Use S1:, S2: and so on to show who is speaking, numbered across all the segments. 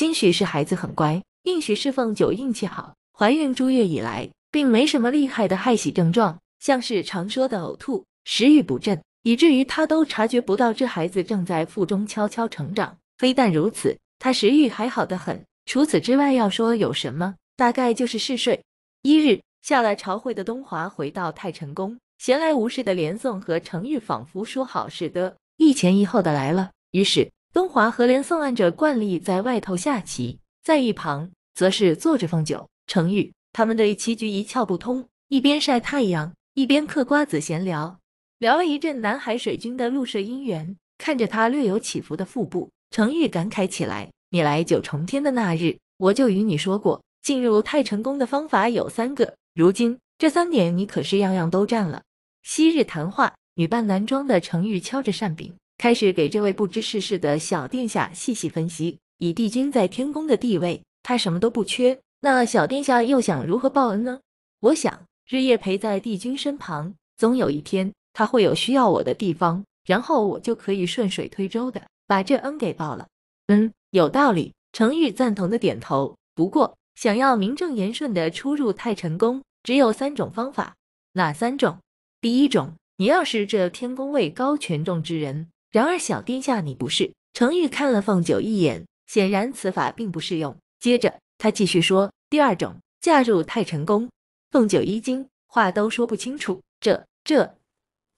S1: 兴许是孩子很乖，应许是凤九运气好，怀孕诸月以来，并没什么厉害的害喜症状，像是常说的呕吐、食欲不振，以至于她都察觉不到这孩子正在腹中悄悄成长。非但如此，她食欲还好得很。除此之外，要说有什么，大概就是嗜睡。一日下了朝会的东华回到太晨宫，闲来无事的连宋和程昱仿佛说好似的，一前一后的来了。于是。东华和连宋按着惯例在外头下棋，在一旁则是坐着凤九、程玉，他们对棋局一窍不通，一边晒太阳，一边嗑瓜子闲聊，聊了一阵南海水军的陆社姻缘，看着他略有起伏的腹部，程玉感慨起来：“你来九重天的那日，我就与你说过，进入太成宫的方法有三个，如今这三年你可是样样都占了。”昔日谈话，女扮男装的程玉敲着扇柄。开始给这位不知世事的小殿下细细分析。以帝君在天宫的地位，他什么都不缺。那小殿下又想如何报恩呢？我想日夜陪在帝君身旁，总有一天他会有需要我的地方，然后我就可以顺水推舟的把这恩给报了。嗯，有道理。程玉赞同的点头。不过，想要名正言顺的出入太晨宫，只有三种方法。哪三种？第一种，你要是这天宫位高权重之人。然而，小殿下，你不是程昱看了凤九一眼，显然此法并不适用。接着，他继续说：“第二种，嫁入太成宫。”凤九一惊，话都说不清楚。这这，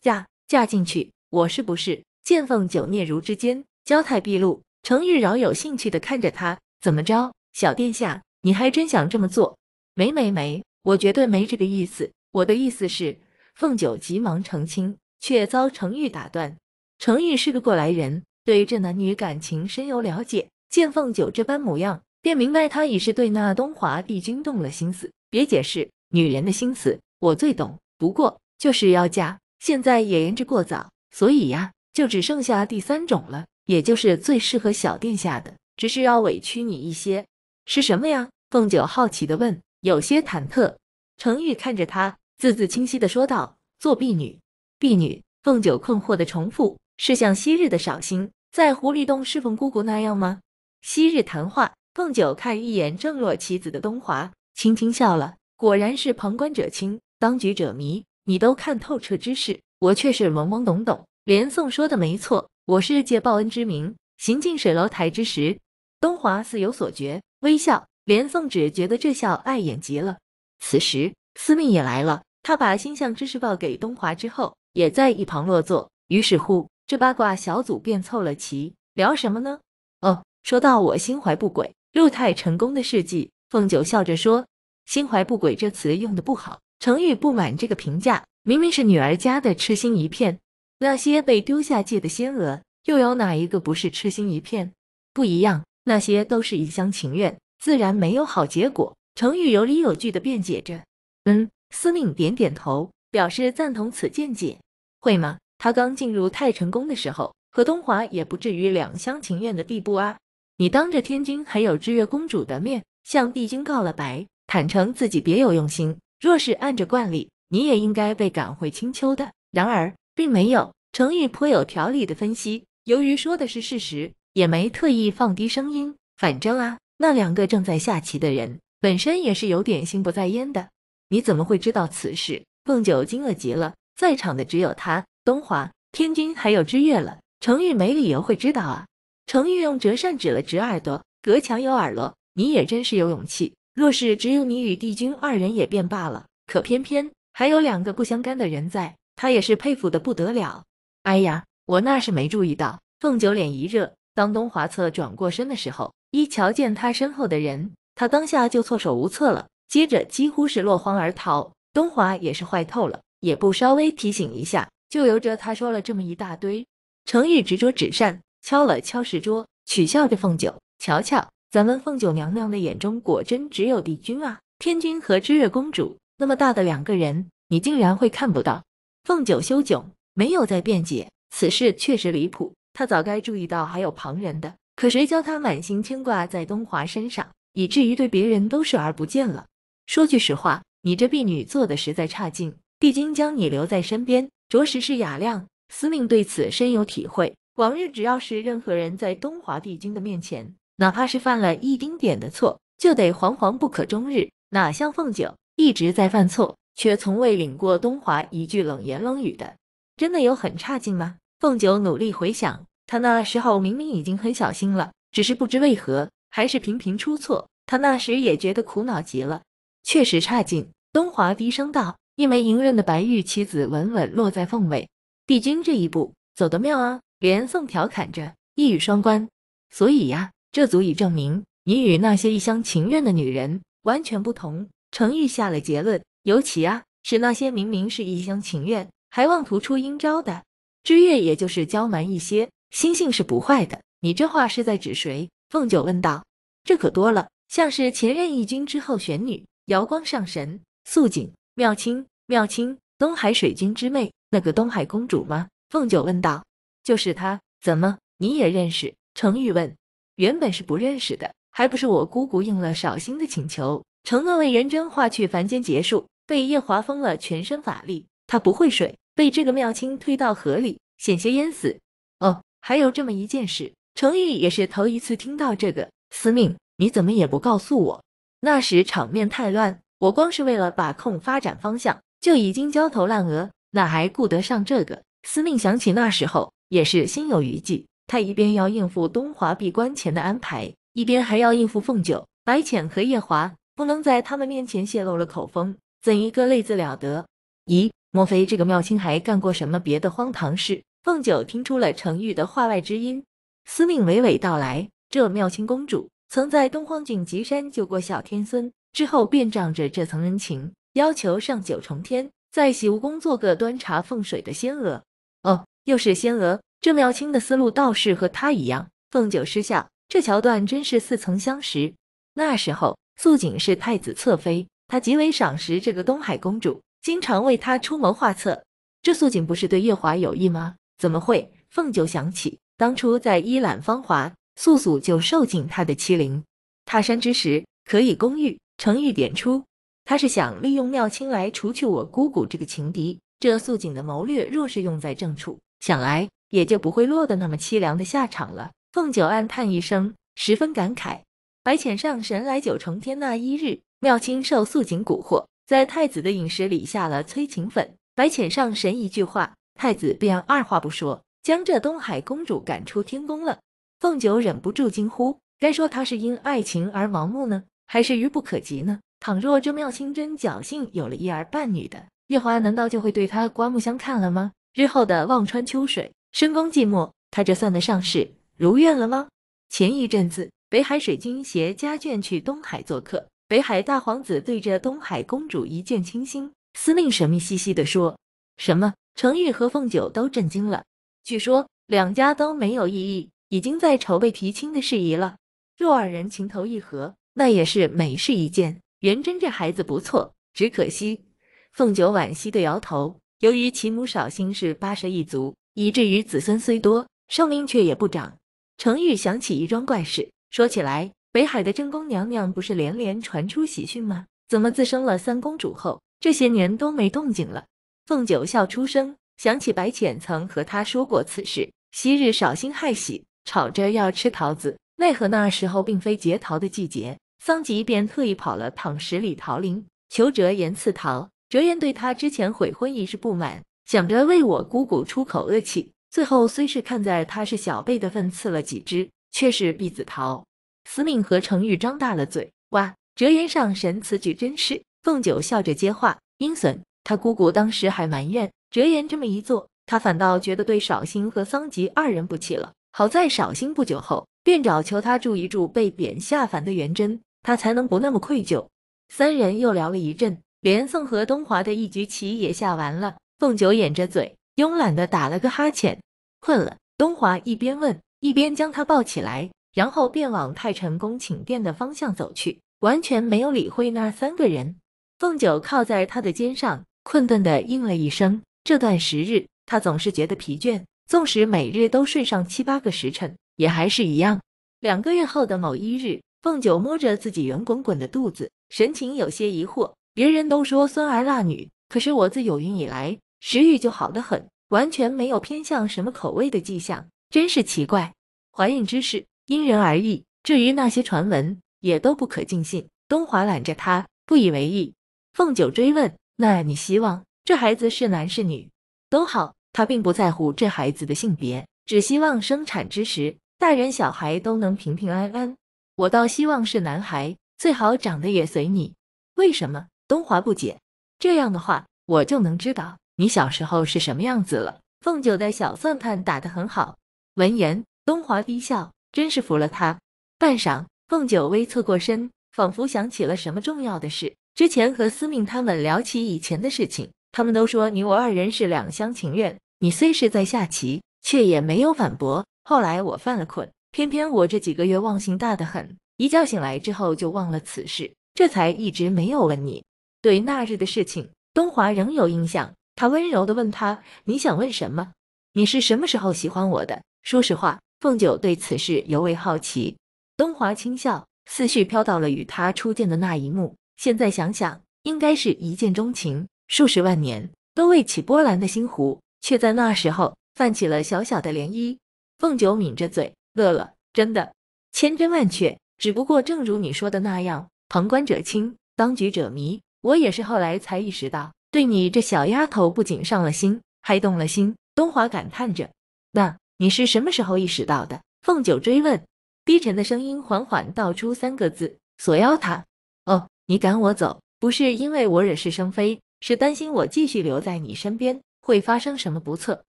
S1: 嫁嫁进去，我是不是？见凤九嗫如之间，娇态毕露。程昱饶有兴趣地看着他，怎么着，小殿下，你还真想这么做？没没没，我绝对没这个意思。我的意思是……凤九急忙澄清，却遭程昱打断。程玉是个过来人，对这男女感情深有了解。见凤九这般模样，便明白他已是对那东华帝君动了心思。别解释，女人的心思我最懂。不过就是要嫁，现在也言之过早，所以呀，就只剩下第三种了，也就是最适合小殿下的。只是要委屈你一些，是什么呀？凤九好奇地问，有些忐忑。程玉看着他，字字清晰地说道：“做婢女。”婢女？凤九困惑地重复。是像昔日的少辛在狐狸洞侍奉姑姑那样吗？昔日谈话，凤九看一眼正落棋子的东华，轻轻笑了。果然是旁观者清，当局者迷。你都看透彻之事，我却是懵懵懂懂。连宋说的没错，我是借报恩之名行近水楼台之时。东华似有所觉，微笑。连宋只觉得这笑碍眼极了。此时司命也来了，他把星象之事报给东华之后，也在一旁落座。于是乎。这八卦小组便凑了齐，聊什么呢？哦，说到我心怀不轨入太成功的事迹，凤九笑着说：“心怀不轨”这词用的不好，成语不满这个评价。明明是女儿家的痴心一片，那些被丢下界的仙娥，又有哪一个不是痴心一片？不一样，那些都是一厢情愿，自然没有好结果。成语有理有据的辩解着。嗯，司命点点头，表示赞同此见解。会吗？他刚进入太晨宫的时候，和东华也不至于两厢情愿的地步啊！你当着天君还有知月公主的面，向帝君告了白，坦诚自己别有用心。若是按着惯例，你也应该被赶回青丘的。然而，并没有。程玉颇有条理的分析，由于说的是事实，也没特意放低声音。反正啊，那两个正在下棋的人，本身也是有点心不在焉的。你怎么会知道此事？凤九惊愕极了。在场的只有他、东华、天君还有知月了。程玉没理由会知道啊。程玉用折扇指了指耳朵，隔墙有耳了。你也真是有勇气。若是只有你与帝君二人也便罢了，可偏偏还有两个不相干的人在，他也是佩服的不得了。哎呀，我那是没注意到。凤九脸一热，当东华侧转过身的时候，一瞧见他身后的人，他当下就措手无策了，接着几乎是落荒而逃。东华也是坏透了。也不稍微提醒一下，就由着他说了这么一大堆。程昱执着纸扇，敲了敲石桌，取笑着凤九：“瞧瞧，咱们凤九娘娘的眼中果真只有帝君啊！天君和知月公主那么大的两个人，你竟然会看不到？”凤九羞窘，没有再辩解。此事确实离谱，她早该注意到还有旁人的。可谁教她满心牵挂在东华身上，以至于对别人都视而不见了。说句实话，你这婢女做的实在差劲。帝君将你留在身边，着实是雅量。司命对此深有体会。往日只要是任何人在东华帝君的面前，哪怕是犯了一丁点的错，就得惶惶不可终日。哪像凤九一直在犯错，却从未领过东华一句冷言冷语的。真的有很差劲吗？凤九努力回想，他那时候明明已经很小心了，只是不知为何还是频频出错。他那时也觉得苦恼极了。确实差劲。东华低声道。一枚莹润的白玉棋子稳稳落在凤尾，帝君这一步走得妙啊！连宋调侃着，一语双关。所以呀，这足以证明你与那些一厢情愿的女人完全不同。程昱下了结论。尤其啊，是那些明明是一厢情愿，还妄图出阴招的。知月也就是娇蛮一些，心性是不坏的。你这话是在指谁？凤九问道。这可多了，像是前任一君之后，玄女、瑶光上神、素锦。妙清，妙清，东海水君之妹，那个东海公主吗？凤九问道。就是她，怎么你也认识？程玉问。原本是不认识的，还不是我姑姑应了少星的请求，承诺为人真化去凡间结束，被夜华封了全身法力。她不会水，被这个妙清推到河里，险些淹死。哦，还有这么一件事，程玉也是头一次听到这个。司命，你怎么也不告诉我？那时场面太乱。我光是为了把控发展方向，就已经焦头烂额，哪还顾得上这个？司命想起那时候，也是心有余悸。他一边要应付东华闭关前的安排，一边还要应付凤九、白浅和夜华，不能在他们面前泄露了口风，怎一个累字了得？咦，莫非这个妙清还干过什么别的荒唐事？凤九听出了程玉的话外之音，司命娓娓道来：这妙清公主曾在东荒锦极山救过小天孙。之后便仗着这层恩情，要求上九重天，在洗梧宫做个端茶奉水的仙娥。哦，又是仙娥，这妙青的思路倒是和她一样。凤九失笑，这桥段真是似曾相识。那时候素锦是太子侧妃，她极为赏识这个东海公主，经常为她出谋划策。这素锦不是对夜华有意吗？怎么会？凤九想起当初在一揽芳华，素素就受尽她的欺凌。踏山之时可以攻玉。程昱点出，他是想利用妙清来除去我姑姑这个情敌。这素锦的谋略若是用在正处，想来也就不会落得那么凄凉的下场了。凤九暗叹一声，十分感慨。白浅上神来九重天那一日，妙清受素锦蛊惑，在太子的饮食里下了催情粉。白浅上神一句话，太子便二话不说，将这东海公主赶出天宫了。凤九忍不住惊呼：该说她是因爱情而盲目呢。还是愚不可及呢。倘若这妙清真侥幸有了一儿半女的，夜华难道就会对他刮目相看了吗？日后的望穿秋水，深宫寂寞，他这算得上是如愿了吗？前一阵子，北海水君携家眷去东海做客，北海大皇子对着东海公主一见倾心。司令神秘兮兮的说：“什么？”程玉和凤九都震惊了。据说两家都没有异议，已经在筹备提亲的事宜了。若二人情投意合，那也是美事一件。元贞这孩子不错，只可惜。凤九惋惜的摇头。由于其母少辛是八蛇一族，以至于子孙虽多，寿命却也不长。程昱想起一桩怪事，说起来，北海的正宫娘娘不是连连传出喜讯吗？怎么自生了三公主后，这些年都没动静了？凤九笑出声，想起白浅曾和她说过此事。昔日少辛害喜，吵着要吃桃子，奈何那时候并非结桃的季节。桑吉便特意跑了趟十里桃林，求哲言赐桃。哲言对他之前悔婚一事不满，想着为我姑姑出口恶气。最后虽是看在他是小辈的份，赐了几只，却是避子桃。司命和程玉张大了嘴，哇！哲言上神此举真是。凤九笑着接话，阴损。他姑姑当时还埋怨哲言这么一做，他反倒觉得对少兴和桑吉二人不起了。好在少兴不久后便找求他助一助被贬下凡的元贞。他才能不那么愧疚。三人又聊了一阵，连宋和东华的一局棋也下完了。凤九掩着嘴，慵懒的打了个哈欠，困了。东华一边问，一边将他抱起来，然后便往太晨宫寝殿的方向走去，完全没有理会那三个人。凤九靠在他的肩上，困顿的应了一声。这段时日，他总是觉得疲倦，纵使每日都睡上七八个时辰，也还是一样。两个月后的某一日。凤九摸着自己圆滚滚的肚子，神情有些疑惑。别人都说酸儿辣女，可是我自有孕以来，食欲就好得很，完全没有偏向什么口味的迹象，真是奇怪。怀孕之事因人而异，至于那些传闻，也都不可尽信。东华揽着她，不以为意。凤九追问：“那你希望这孩子是男是女？”都好，他并不在乎这孩子的性别，只希望生产之时，大人小孩都能平平安安。我倒希望是男孩，最好长得也随你。为什么？东华不解。这样的话，我就能知道你小时候是什么样子了。凤九的小算盘打得很好。闻言，东华低笑，真是服了他。半晌，凤九微侧过身，仿佛想起了什么重要的事。之前和司命他们聊起以前的事情，他们都说你我二人是两厢情愿。你虽是在下棋，却也没有反驳。后来我犯了困。偏偏我这几个月忘性大得很，一觉醒来之后就忘了此事，这才一直没有问你。对那日的事情，东华仍有印象。他温柔地问他：“你想问什么？你是什么时候喜欢我的？”说实话，凤九对此事尤为好奇。东华轻笑，思绪飘到了与他初见的那一幕。现在想想，应该是一见钟情。数十万年都未起波澜的心湖，却在那时候泛起了小小的涟漪。凤九抿着嘴。乐乐，真的，千真万确。只不过，正如你说的那样，旁观者清，当局者迷。我也是后来才意识到，对你这小丫头不仅上了心，还动了心。东华感叹着。那你是什么时候意识到的？凤九追问，低沉的声音缓缓道出三个字：锁妖塔。哦，你赶我走，不是因为我惹是生非，是担心我继续留在你身边会发生什么不测。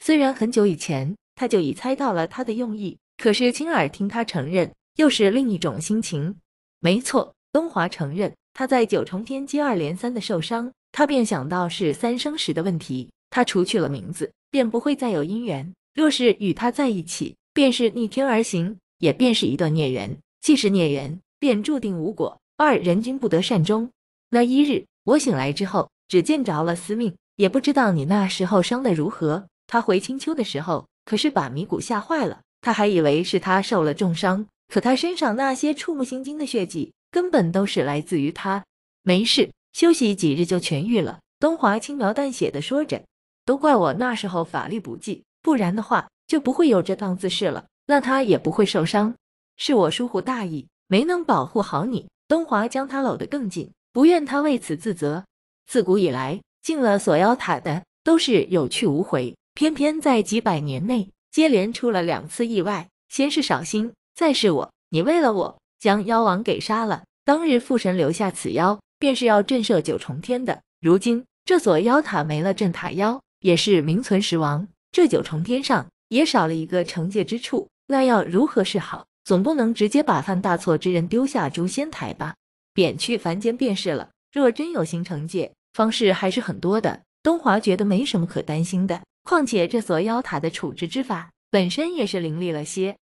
S1: 虽然很久以前，他就已猜到了他的用意。可是亲耳听他承认，又是另一种心情。没错，东华承认他在九重天接二连三的受伤，他便想到是三生石的问题。他除去了名字，便不会再有姻缘。若是与他在一起，便是逆天而行，也便是一段孽缘。既是孽缘，便注定无果，二人均不得善终。那一日我醒来之后，只见着了司命，也不知道你那时候伤得如何。他回青丘的时候，可是把迷谷吓坏了。他还以为是他受了重伤，可他身上那些触目心惊的血迹，根本都是来自于他。没事，休息几日就痊愈了。东华轻描淡写的说着：“都怪我那时候法力不济，不然的话就不会有这档子事了，那他也不会受伤。是我疏忽大意，没能保护好你。”东华将他搂得更紧，不愿他为此自责。自古以来，进了锁妖塔的都是有去无回，偏偏在几百年内。接连出了两次意外，先是少星，再是我。你为了我，将妖王给杀了。当日父神留下此妖，便是要震慑九重天的。如今这锁妖塔没了镇塔妖，也是名存实亡。这九重天上也少了一个惩戒之处，那要如何是好？总不能直接把犯大错之人丢下诛仙台吧？贬去凡间便是了。若真有心惩戒方式，还是很多的。东华觉得没什么可担心的。况且，这锁妖塔的处置之法本身也是凌厉了些。